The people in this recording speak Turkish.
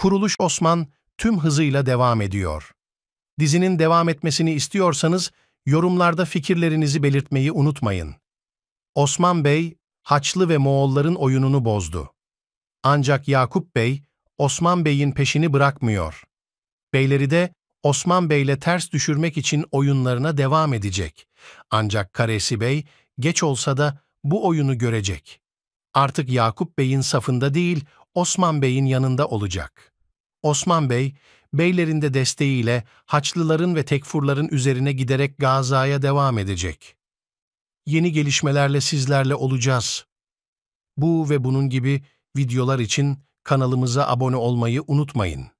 Kuruluş Osman tüm hızıyla devam ediyor. Dizinin devam etmesini istiyorsanız yorumlarda fikirlerinizi belirtmeyi unutmayın. Osman Bey, Haçlı ve Moğolların oyununu bozdu. Ancak Yakup Bey, Osman Bey'in peşini bırakmıyor. Beyleri de Osman Bey'le ters düşürmek için oyunlarına devam edecek. Ancak Karesi Bey, geç olsa da bu oyunu görecek. Artık Yakup Bey'in safında değil, Osman Bey'in yanında olacak. Osman Bey, beylerinde desteğiyle Haçlıların ve Tekfurların üzerine giderek Gaza'ya devam edecek. Yeni gelişmelerle sizlerle olacağız. Bu ve bunun gibi videolar için kanalımıza abone olmayı unutmayın.